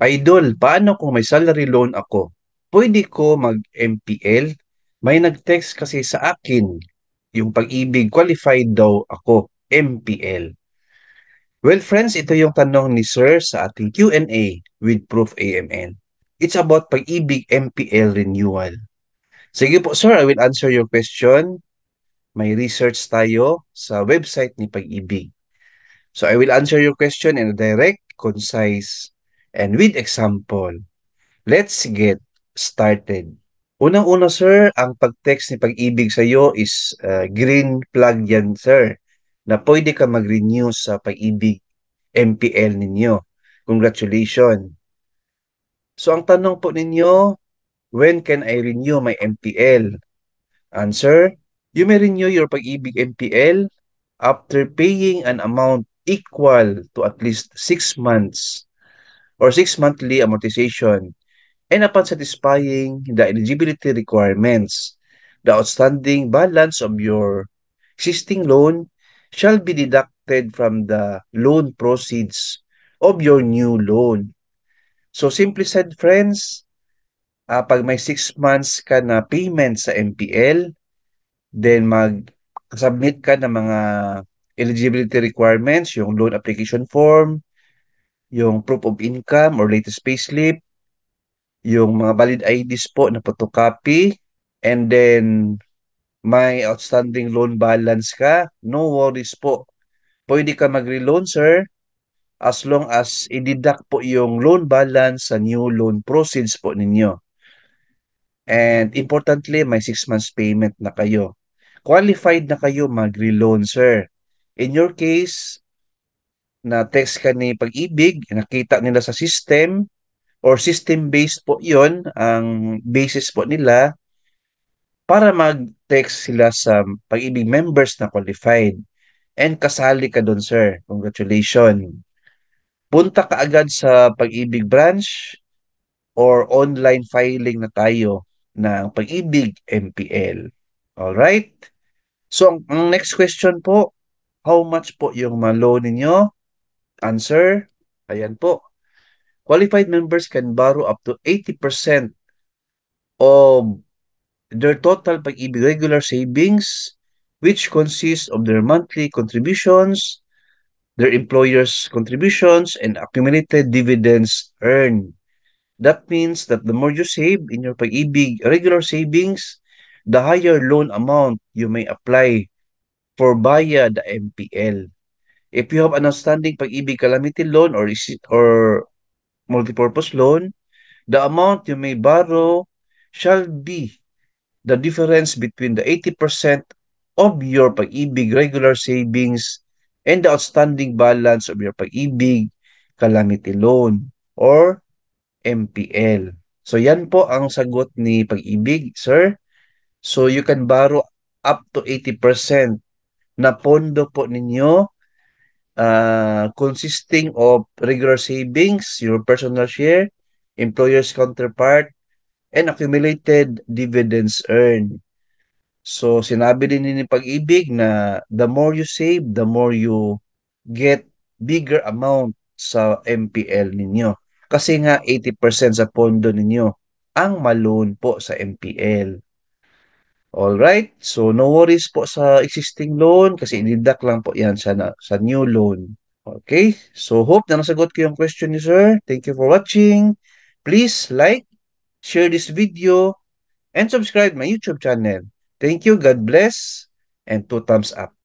Idol, paano kung may salary loan ako? Pwede ko mag-MPL? May nag-text kasi sa akin yung pag-ibig qualified daw ako, MPL. Well friends, ito yung tanong ni Sir sa ating Q&A with Proof AML. It's about pag-ibig MPL renewal. Sige po sir, I will answer your question. May research tayo sa website ni Pag-ibig. So I will answer your question in a direct, concise and with example. Let's get started. Unang-una sir, ang pag-text ni pag-ibig sa iyo is uh, green flag yan sir na pwede ka mag-renew sa pag-ibig MPL ninyo. Congratulations. So ang tanong po ninyo, when can I renew my MPL? Answer, you may renew your pag-ibig MPL after paying an amount equal to at least 6 months or 6-monthly amortization and upon satisfying the eligibility requirements, the outstanding balance of your existing loan shall be deducted from the loan proceeds of your new loan. So simply said, friends, uh, pag may 6 months ka na payment sa MPL, then mag-submit ka ng mga eligibility requirements, yung loan application form, yung proof of income or latest payslip, yung mga valid IDs po na photocopy, and then may outstanding loan balance ka, no worries po. Pwede ka mag-reloan, sir, as long as i-deduct po yung loan balance sa new loan proceeds po ninyo. And importantly, may 6 months payment na kayo. Qualified na kayo mag-reloan, sir. In your case, na text ka ni pag-ibig, nakita nila sa system, or system-based po yon ang basis po nila para mag-text sila sa pag-ibig members na qualified. And kasali ka doon, sir. Congratulations. Punta ka agad sa pag-ibig branch or online filing na tayo ng pag-ibig MPL. All right? So, ang, next question po, how much po yung ma loan ninyo? Answer, ayan po. Qualified members can borrow up to 80% of their total pag-ibig regular savings which consists of their monthly contributions, their employer's contributions, and accumulated dividends earned. That means that the more you save in your pag-ibig regular savings, the higher loan amount you may apply for via the MPL. If you have an outstanding pag-ibig calamity loan or is it or multipurpose loan, the amount you may borrow shall be the difference between the 80% of your pag-ibig regular savings and the outstanding balance of your pag-ibig calamity loan or MPL. So yan po ang sagot ni pag-ibig, sir. So you can borrow up to 80% na pondo po ninyo uh, consisting of regular savings, your personal share, employer's counterpart, and accumulated dividends earned. So, sinabi din ni Pag-ibig na the more you save, the more you get bigger amount sa MPL ninyo. Kasi nga 80% sa pondo ninyo ang maloan po sa MPL. All right. So, no worries po sa existing loan kasi i-deduct lang po yan sa, sa new loan. Okay? So, hope na nasagot ko yung question ni sir. Thank you for watching. Please like, share this video, and subscribe my YouTube channel. Thank you. God bless. And two thumbs up.